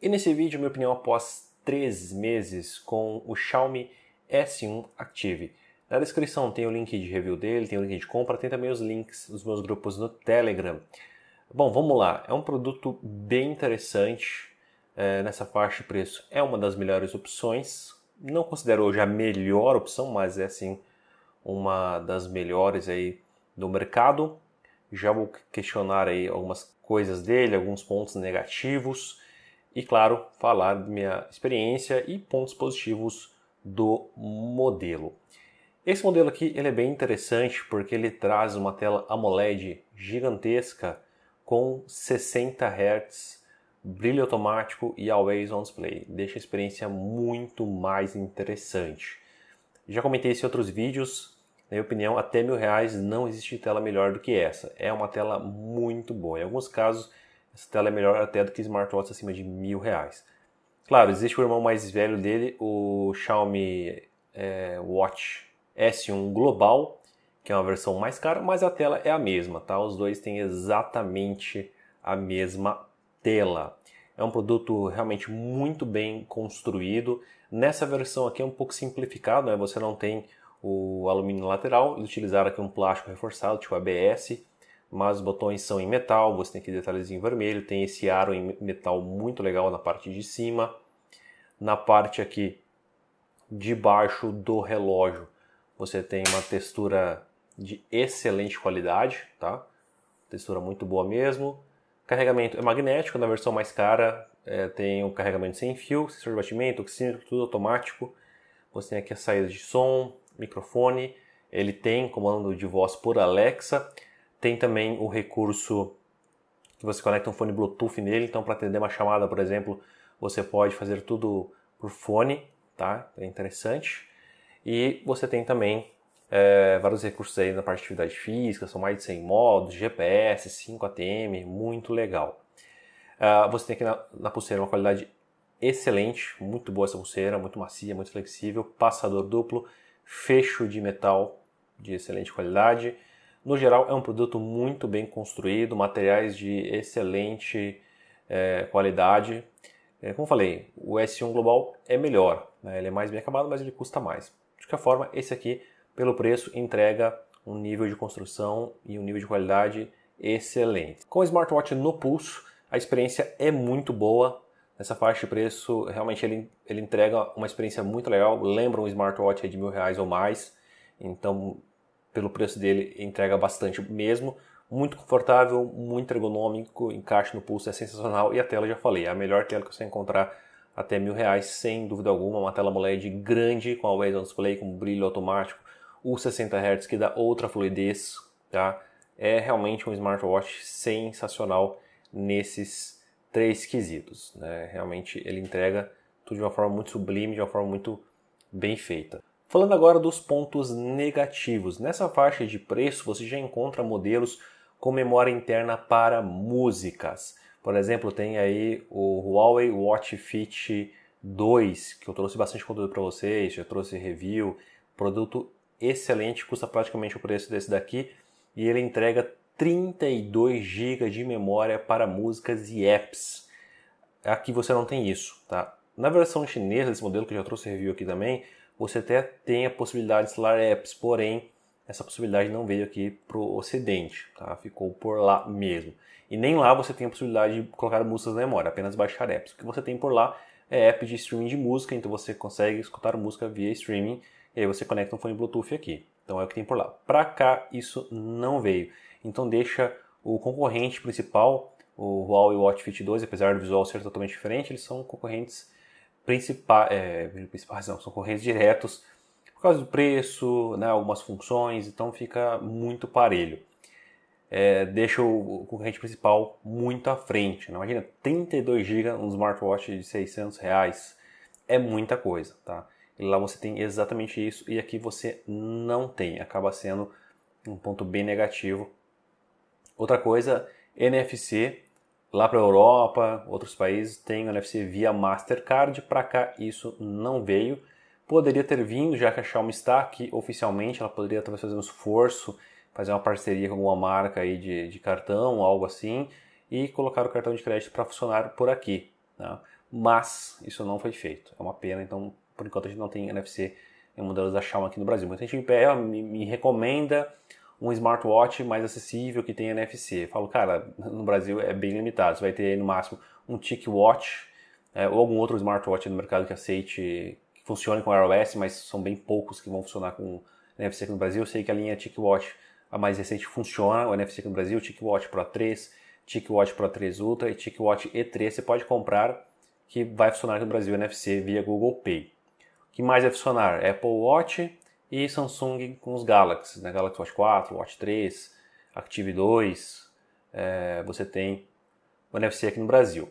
E nesse vídeo, minha opinião após 3 meses com o Xiaomi S1 Active. Na descrição tem o link de review dele, tem o link de compra, tem também os links dos meus grupos no Telegram. Bom, vamos lá. É um produto bem interessante é, nessa faixa de preço. É uma das melhores opções. Não considero hoje a melhor opção, mas é assim uma das melhores aí do mercado. Já vou questionar aí algumas coisas dele, alguns pontos negativos e, claro, falar de minha experiência e pontos positivos do modelo. Esse modelo aqui ele é bem interessante porque ele traz uma tela AMOLED gigantesca com 60 Hz, brilho automático e always on display. Deixa a experiência muito mais interessante. Já comentei isso em outros vídeos, na minha opinião, até mil reais não existe tela melhor do que essa. É uma tela muito boa. Em alguns casos, essa tela é melhor até do que Smartwatch acima de mil reais. Claro, existe o irmão mais velho dele, o Xiaomi é, Watch S1 Global, que é uma versão mais cara, mas a tela é a mesma, tá? Os dois têm exatamente a mesma tela. É um produto realmente muito bem construído. Nessa versão aqui é um pouco simplificado, né? Você não tem o alumínio lateral, eles utilizaram aqui um plástico reforçado, tipo ABS, mas os botões são em metal, você tem aqui detalhezinho vermelho, tem esse aro em metal muito legal na parte de cima. Na parte aqui de baixo do relógio, você tem uma textura de excelente qualidade, tá? Textura muito boa mesmo. Carregamento é magnético, na versão mais cara é, tem um carregamento sem fio, sensor de batimento, oxímetro, tudo automático. Você tem aqui a saída de som, microfone, ele tem comando de voz por Alexa. Tem também o recurso que você conecta um fone Bluetooth nele, então para atender uma chamada, por exemplo, você pode fazer tudo por fone, tá? É interessante. E você tem também é, vários recursos aí na parte de atividade física, são mais de 100 modos, GPS, 5 ATM, muito legal. Uh, você tem aqui na, na pulseira uma qualidade excelente, muito boa essa pulseira, muito macia, muito flexível, passador duplo, fecho de metal de excelente qualidade, no geral, é um produto muito bem construído, materiais de excelente é, qualidade. É, como falei, o S1 Global é melhor, né? ele é mais bem acabado, mas ele custa mais. De qualquer forma, esse aqui, pelo preço, entrega um nível de construção e um nível de qualidade excelente. Com o smartwatch no pulso, a experiência é muito boa. Nessa faixa de preço, realmente ele, ele entrega uma experiência muito legal. Lembra um smartwatch de mil reais ou mais. Então, pelo preço dele, entrega bastante mesmo. Muito confortável, muito ergonômico, encaixe no pulso é sensacional. E a tela, já falei, é a melhor tela que você encontrar até mil reais, sem dúvida alguma. Uma tela AMOLED grande, com always on display, com brilho automático, o 60 Hz que dá outra fluidez, tá? É realmente um smartwatch sensacional nesses três quesitos, né? Realmente ele entrega tudo de uma forma muito sublime, de uma forma muito bem feita. Falando agora dos pontos negativos, nessa faixa de preço você já encontra modelos com memória interna para músicas. Por exemplo, tem aí o Huawei Watch Fit 2, que eu trouxe bastante conteúdo para vocês, já trouxe review, produto excelente, custa praticamente o preço desse daqui e ele entrega 32 GB de memória para músicas e apps. Aqui você não tem isso, tá? Na versão chinesa desse modelo que eu já trouxe review aqui também, você até tem a possibilidade de instalar apps, porém essa possibilidade não veio aqui para o ocidente, tá? ficou por lá mesmo. E nem lá você tem a possibilidade de colocar músicas na memória, apenas baixar apps. O que você tem por lá é app de streaming de música, então você consegue escutar música via streaming e aí você conecta um fone Bluetooth aqui. Então é o que tem por lá. Para cá isso não veio. Então deixa o concorrente principal, o Huawei Watch Fit 2, apesar do visual ser totalmente diferente, eles são concorrentes principais, é, principais não, são concorrentes diretos por causa do preço, né, algumas funções, então fica muito parelho. É, deixa o concorrente principal muito à frente. Né? Imagina 32 GB num smartwatch de 600 reais é muita coisa, tá? E lá você tem exatamente isso e aqui você não tem, acaba sendo um ponto bem negativo. Outra coisa, NFC Lá para a Europa, outros países têm o NFC via Mastercard, para cá isso não veio. Poderia ter vindo, já que a Xiaomi está aqui oficialmente, ela poderia talvez fazer um esforço, fazer uma parceria com alguma marca aí de, de cartão, algo assim, e colocar o cartão de crédito para funcionar por aqui. Tá? Mas isso não foi feito, é uma pena, então por enquanto a gente não tem NFC em modelos da Xiaomi aqui no Brasil. Muita gente me, me recomenda um smartwatch mais acessível que tem NFC. Eu falo, cara, no Brasil é bem limitado. Você vai ter aí no máximo um TicWatch é, né, ou algum outro smartwatch no mercado que aceite, que funcione com iOS, mas são bem poucos que vão funcionar com NFC aqui no Brasil. Eu sei que a linha TicWatch, a mais recente, funciona, o NFC aqui no Brasil, TicWatch Pro 3, TicWatch Pro 3 Ultra e TicWatch E3. Você pode comprar que vai funcionar aqui no Brasil NFC via Google Pay. O que mais vai funcionar? Apple Watch, e Samsung com os Galaxy, né? Galaxy Watch 4, Watch 3, Active 2, é, você tem o NFC aqui no Brasil.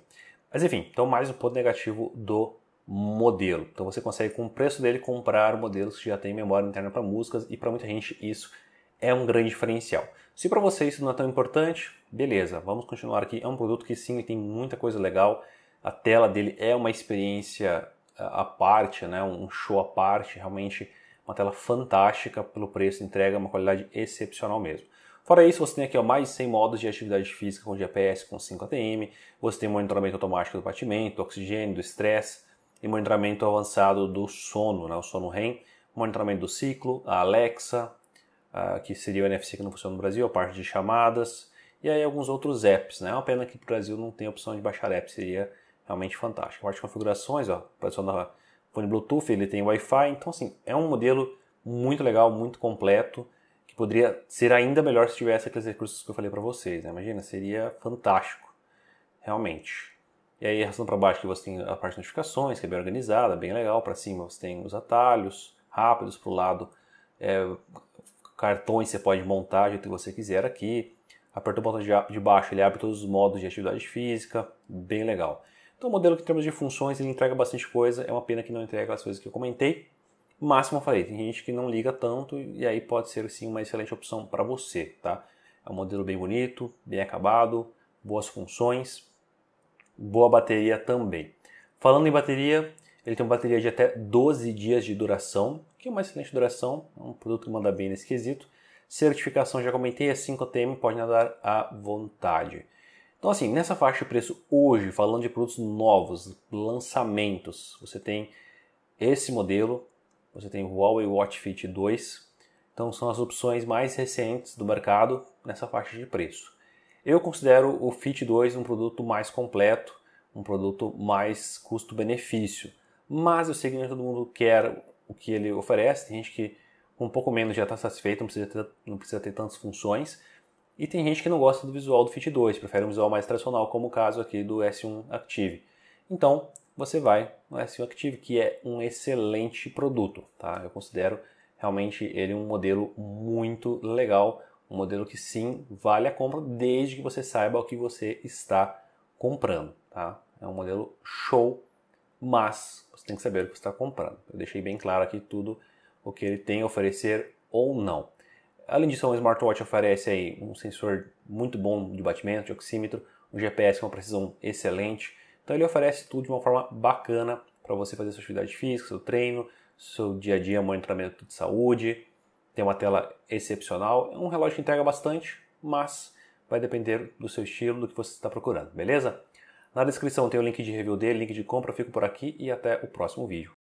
Mas enfim, então mais um ponto negativo do modelo. Então você consegue com o preço dele comprar modelos que já tem memória interna para músicas e para muita gente isso é um grande diferencial. Se para você isso não é tão importante, beleza, vamos continuar aqui. É um produto que sim, tem muita coisa legal. A tela dele é uma experiência à parte, né? um show à parte, realmente uma tela fantástica pelo preço, entrega uma qualidade excepcional mesmo. Fora isso, você tem aqui ó, mais 100 modos de atividade física com GPS com 5 ATM, você tem monitoramento automático do batimento, do oxigênio, do estresse e monitoramento avançado do sono, né, o sono REM, monitoramento do ciclo, a Alexa, a, que seria o NFC que não funciona no Brasil, a parte de chamadas e aí alguns outros apps. Né? É uma pena que o Brasil não tem a opção de baixar apps seria realmente fantástico. A parte de configurações, ó, pressionar fone Bluetooth, ele tem Wi-Fi, então assim, é um modelo muito legal, muito completo, que poderia ser ainda melhor se tivesse aqueles recursos que eu falei para vocês, né? imagina, seria fantástico, realmente. E aí, arrastando para baixo, você tem a parte de notificações, que é bem organizada, bem legal, para cima você tem os atalhos rápidos, para o lado é, cartões você pode montar o que você quiser aqui, aperta o botão de baixo, ele abre todos os modos de atividade física, bem legal. Então, é o modelo que em termos de funções ele entrega bastante coisa, é uma pena que não entrega as coisas que eu comentei. Máximo, eu falei, tem gente que não liga tanto e aí pode ser sim uma excelente opção para você, tá? É um modelo bem bonito, bem acabado, boas funções, boa bateria também. Falando em bateria, ele tem uma bateria de até 12 dias de duração, que é uma excelente duração, é um produto que manda bem nesse quesito. Certificação, já comentei, é 5 tm pode nadar à vontade. Então, assim, nessa faixa de preço hoje, falando de produtos novos, lançamentos, você tem esse modelo, você tem o Huawei Watch Fit 2. Então, são as opções mais recentes do mercado nessa faixa de preço. Eu considero o Fit 2 um produto mais completo, um produto mais custo-benefício. Mas eu sei que nem todo mundo quer o que ele oferece. Tem gente que com um pouco menos já está satisfeito, não precisa, ter, não precisa ter tantas funções e tem gente que não gosta do visual do Fit 2, prefere um visual mais tradicional, como o caso aqui do S1 Active. Então, você vai no S1 Active, que é um excelente produto, tá? Eu considero realmente ele um modelo muito legal, um modelo que sim vale a compra, desde que você saiba o que você está comprando, tá? É um modelo show, mas você tem que saber o que está comprando. Eu deixei bem claro aqui tudo o que ele tem a oferecer ou não. Além disso, o smartwatch oferece aí um sensor muito bom de batimento, de oxímetro, um GPS com uma precisão excelente. Então ele oferece tudo de uma forma bacana para você fazer sua atividade física, seu treino, seu dia a dia, monitoramento de saúde. Tem uma tela excepcional, é um relógio que entrega bastante, mas vai depender do seu estilo, do que você está procurando, beleza? Na descrição tem o link de review dele, link de compra, eu fico por aqui e até o próximo vídeo.